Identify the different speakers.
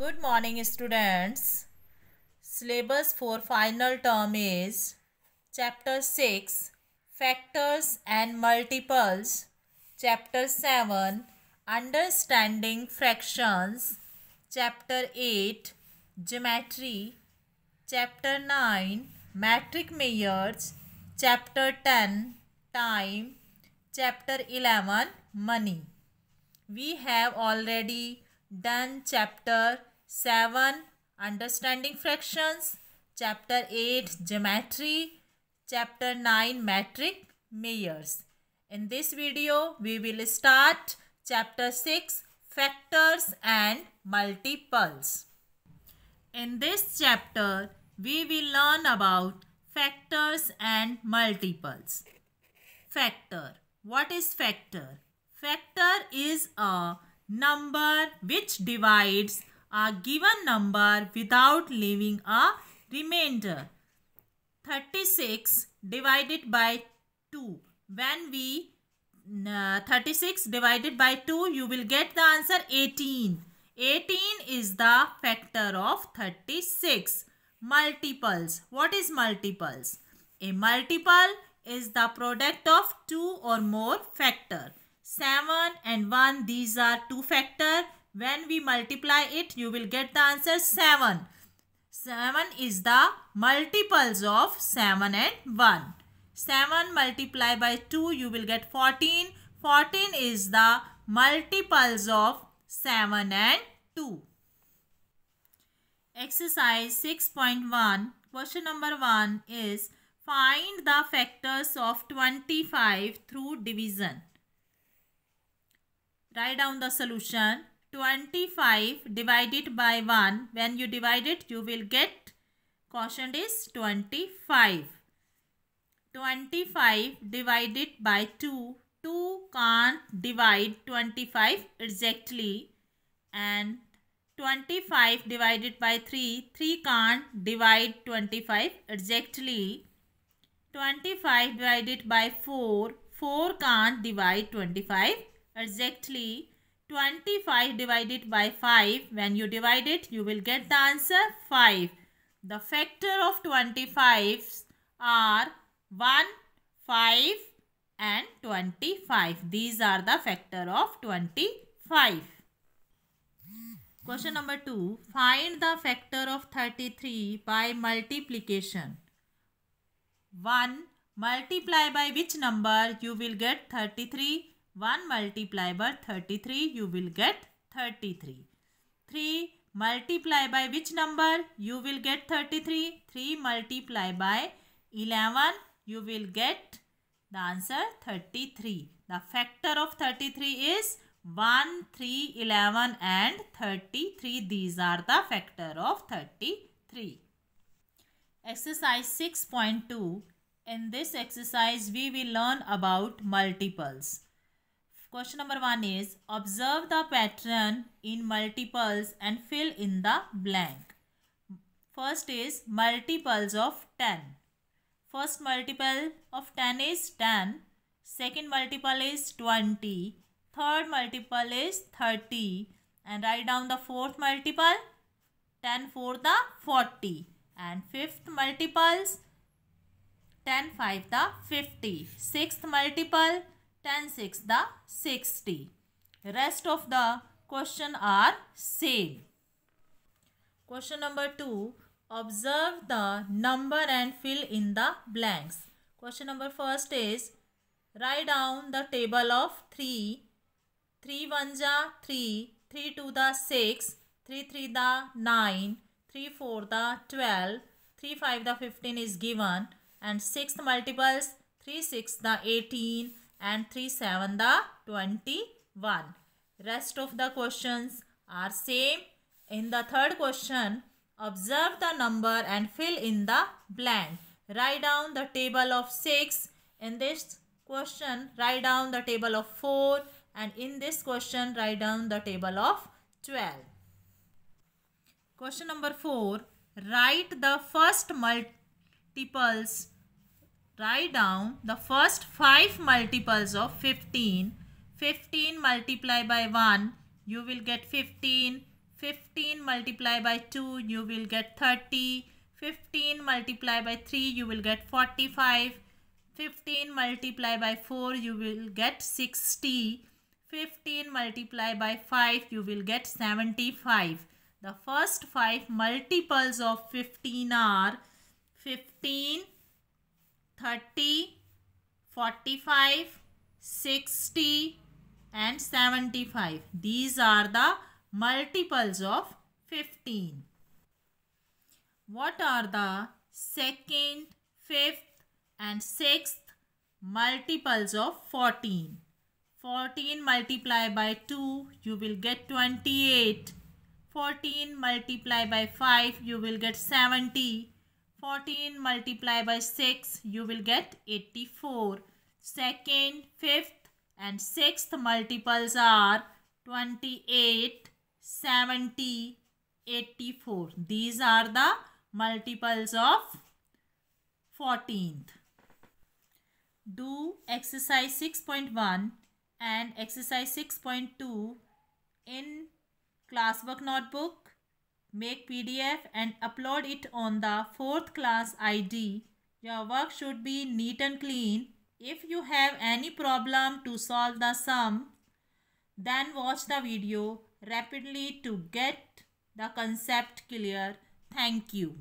Speaker 1: Good morning students. Syllabus for final term is Chapter 6 Factors and Multiples Chapter 7 Understanding Fractions Chapter 8 Geometry Chapter 9 Metric Measures Chapter 10 Time Chapter 11 Money We have already done chapter 7 understanding fractions chapter 8 geometry chapter 9 metric measures in this video we will start chapter 6 factors and multiples in this chapter we will learn about factors and multiples factor what is factor factor is a number which divides a given number without leaving a remainder. 36 divided by 2. When we uh, 36 divided by 2 you will get the answer 18. 18 is the factor of 36. Multiples. What is multiples? A multiple is the product of two or more factor. 7 and 1 these are 2 factor. When we multiply it you will get the answer 7. 7 is the multiples of 7 and 1. 7 multiplied by 2 you will get 14. 14 is the multiples of 7 and 2. Exercise 6.1 question number 1 is find the factors of 25 through division. Write down the solution. 25 divided by 1. When you divide it, you will get quotient is 25. 25 divided by 2. 2 can't divide 25 exactly. And 25 divided by 3. 3 can't divide 25 exactly. 25 divided by 4. 4 can't divide 25 exactly 25 divided by 5. When you divide it, you will get the answer 5. The factor of twenty five are 1, 5 and 25. These are the factor of 25. Question number 2. Find the factor of 33 by multiplication. 1 multiply by which number you will get 33 1 multiply by 33 you will get 33. 3 multiply by which number you will get 33. 3 multiply by 11 you will get the answer 33. The factor of 33 is 1, 3, 11 and 33. These are the factor of 33. Exercise 6.2. In this exercise we will learn about multiples. Question number 1 is observe the pattern in multiples and fill in the blank. First is multiples of 10. First multiple of 10 is 10. Second multiple is 20. Third multiple is 30. And write down the fourth multiple. 10 for the 40. And fifth multiples 10 5 the 50. Sixth multiple 10 6 the 60. Rest of the question are same. Question number 2. Observe the number and fill in the blanks. Question number first is write down the table of 3. 3 1 ja 3, 3 2 the 6, 3 3 the 9, 3 4 the 12, 3 5 the 15 is given and 6th multiples 3 6 the 18, and 3 7 the 21. Rest of the questions are same. In the third question, observe the number and fill in the blank. Write down the table of 6. In this question, write down the table of 4 and in this question, write down the table of 12. Question number 4. Write the first multiples write down the first 5 multiples of 15. 15 multiplied by 1, you will get 15. 15 multiplied by 2, you will get 30. 15 multiplied by 3, you will get 45. 15 multiplied by 4, you will get 60. 15 multiplied by 5, you will get 75. The first 5 multiples of 15 are 15 30, 45, 60 and 75. These are the multiples of 15. What are the second, fifth and sixth multiples of 14? 14 multiplied by 2, you will get 28. 14 multiplied by 5, you will get 70. 14 multiplied by 6, you will get 84. Second, fifth and sixth multiples are 28, 70, 84. These are the multiples of 14th. Do exercise 6.1 and exercise 6.2 in classwork notebook make PDF and upload it on the 4th class ID. Your work should be neat and clean. If you have any problem to solve the sum, then watch the video rapidly to get the concept clear. Thank you.